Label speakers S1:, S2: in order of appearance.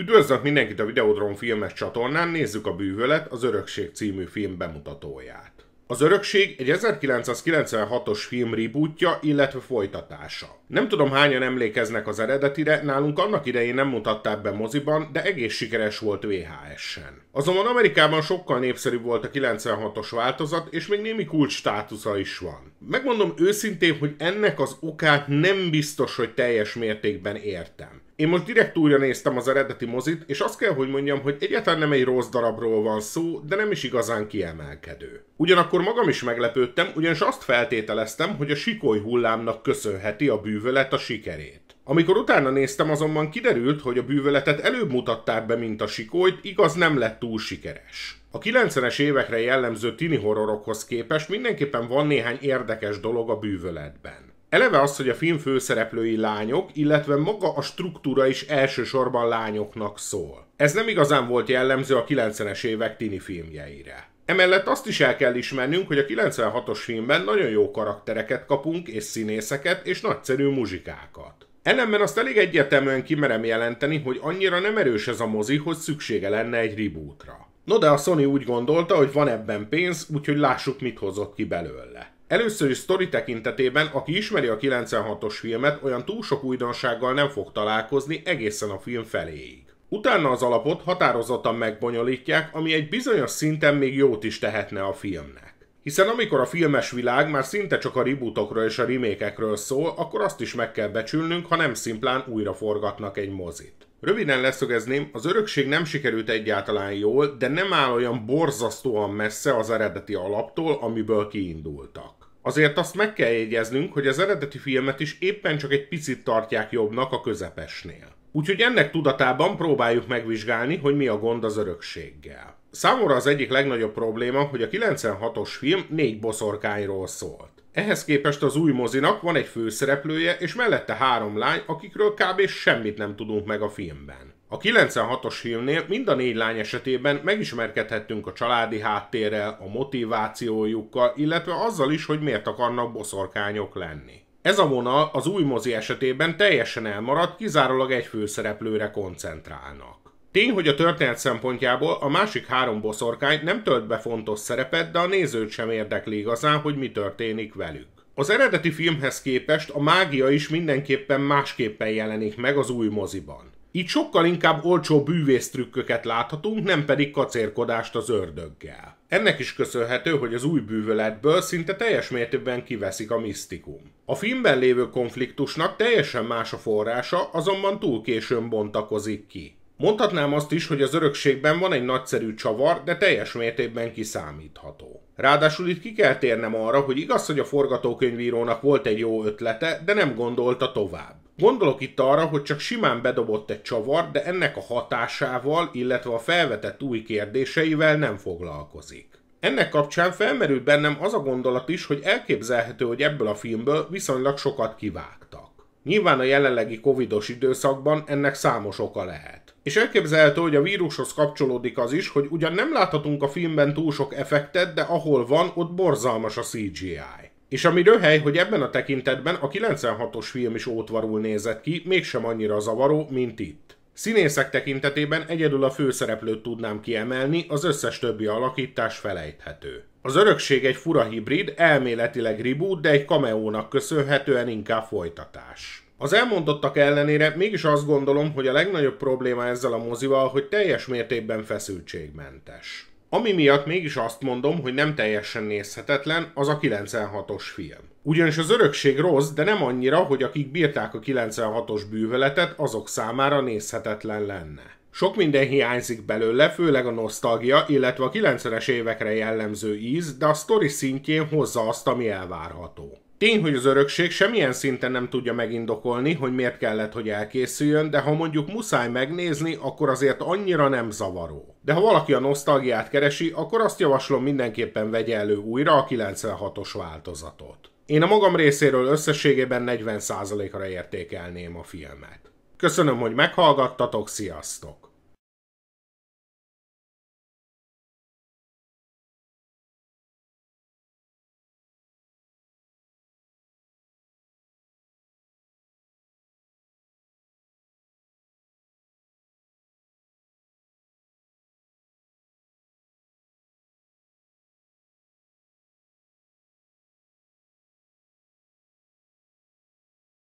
S1: Üdvözlök mindenkit a Videodrom filmes csatornán, nézzük a Bűvölet, az Örökség című film bemutatóját. Az Örökség egy 1996-os film rebootja, illetve folytatása. Nem tudom hányan emlékeznek az eredetire, nálunk annak idején nem mutatták be moziban, de egész sikeres volt VHS-en. Azonban Amerikában sokkal népszerűbb volt a 96-os változat, és még némi kulcs státusza is van. Megmondom őszintén, hogy ennek az okát nem biztos, hogy teljes mértékben értem. Én most direkt újra néztem az eredeti mozit, és azt kell, hogy mondjam, hogy egyáltalán nem egy rossz darabról van szó, de nem is igazán kiemelkedő. Ugyanakkor magam is meglepődtem, ugyanis azt feltételeztem, hogy a sikoly hullámnak köszönheti a bűvölet a sikerét. Amikor utána néztem, azonban kiderült, hogy a bűvöletet előbb mutatták be, mint a sikolyt, igaz nem lett túl sikeres. A 90-es évekre jellemző tini horrorokhoz képest mindenképpen van néhány érdekes dolog a bűvöletben eleve az, hogy a film főszereplői lányok, illetve maga a struktúra is elsősorban lányoknak szól. Ez nem igazán volt jellemző a 90-es évek tini filmjeire. Emellett azt is el kell ismernünk, hogy a 96-os filmben nagyon jó karaktereket kapunk, és színészeket, és nagyszerű muzsikákat. Ellenben azt elég egyértelműen kimerem jelenteni, hogy annyira nem erős ez a mozi, hogy szüksége lenne egy rebootra. No de a Sony úgy gondolta, hogy van ebben pénz, úgyhogy lássuk mit hozott ki belőle. Először is sztori tekintetében, aki ismeri a 96-os filmet, olyan túl sok újdonsággal nem fog találkozni egészen a film feléig. Utána az alapot határozottan megbonyolítják, ami egy bizonyos szinten még jót is tehetne a filmnek. Hiszen amikor a filmes világ már szinte csak a rebootokról és a remékekről szól, akkor azt is meg kell becsülnünk, ha nem szimplán újra forgatnak egy mozit. Röviden leszögezném, az örökség nem sikerült egyáltalán jól, de nem áll olyan borzasztóan messze az eredeti alaptól, amiből kiindultak. Azért azt meg kell jegyeznünk, hogy az eredeti filmet is éppen csak egy picit tartják jobbnak a közepesnél. Úgyhogy ennek tudatában próbáljuk megvizsgálni, hogy mi a gond az örökséggel. Számomra az egyik legnagyobb probléma, hogy a 96-os film négy boszorkányról szólt. Ehhez képest az új mozinak van egy főszereplője, és mellette három lány, akikről kb. semmit nem tudunk meg a filmben. A 96-os filmnél mind a négy lány esetében megismerkedhettünk a családi háttérrel, a motivációjukkal, illetve azzal is, hogy miért akarnak boszorkányok lenni. Ez a vonal az új mozi esetében teljesen elmaradt, kizárólag egy főszereplőre koncentrálnak. Tény, hogy a történet szempontjából a másik három boszorkány nem tölt be fontos szerepet, de a nézőt sem érdekli igazán, hogy mi történik velük. Az eredeti filmhez képest a mágia is mindenképpen másképpen jelenik meg az új moziban. Így sokkal inkább olcsó bűvésztrükköket láthatunk, nem pedig kacérkodást az ördöggel. Ennek is köszönhető, hogy az új bűvöletből szinte teljes mértékben kiveszik a misztikum. A filmben lévő konfliktusnak teljesen más a forrása, azonban túl későn bontakozik ki. Mondhatnám azt is, hogy az örökségben van egy nagyszerű csavar, de teljes mértékben kiszámítható. Ráadásul itt ki kell térnem arra, hogy igaz, hogy a forgatókönyvírónak volt egy jó ötlete, de nem gondolta tovább. Gondolok itt arra, hogy csak simán bedobott egy csavar, de ennek a hatásával, illetve a felvetett új kérdéseivel nem foglalkozik. Ennek kapcsán felmerült bennem az a gondolat is, hogy elképzelhető, hogy ebből a filmből viszonylag sokat kivágtak. Nyilván a jelenlegi covidos időszakban ennek számos oka lehet és elképzelhető, hogy a vírushoz kapcsolódik az is, hogy ugyan nem láthatunk a filmben túl sok effektet, de ahol van, ott borzalmas a CGI. És ami röhely, hogy ebben a tekintetben a 96-os film is ótvarul nézett ki, mégsem annyira zavaró, mint itt. Színészek tekintetében egyedül a főszereplőt tudnám kiemelni, az összes többi alakítás felejthető. Az örökség egy fura hibrid, elméletileg reboot, de egy kameónak köszönhetően inkább folytatás. Az elmondottak ellenére mégis azt gondolom, hogy a legnagyobb probléma ezzel a mozival, hogy teljes mértékben feszültségmentes. Ami miatt mégis azt mondom, hogy nem teljesen nézhetetlen, az a 96-os film. Ugyanis az örökség rossz, de nem annyira, hogy akik bírták a 96-os bűveletet, azok számára nézhetetlen lenne. Sok minden hiányzik belőle, főleg a nosztalgia, illetve a 90-es évekre jellemző íz, de a sztori szintjén hozza azt, ami elvárható. Tény, hogy az örökség semmilyen szinten nem tudja megindokolni, hogy miért kellett, hogy elkészüljön, de ha mondjuk muszáj megnézni, akkor azért annyira nem zavaró. De ha valaki a nosztalgiát keresi, akkor azt javaslom mindenképpen vegye elő újra a 96-os változatot. Én a magam részéről összességében 40%-ra értékelném a filmet. Köszönöm, hogy meghallgattatok, sziasztok!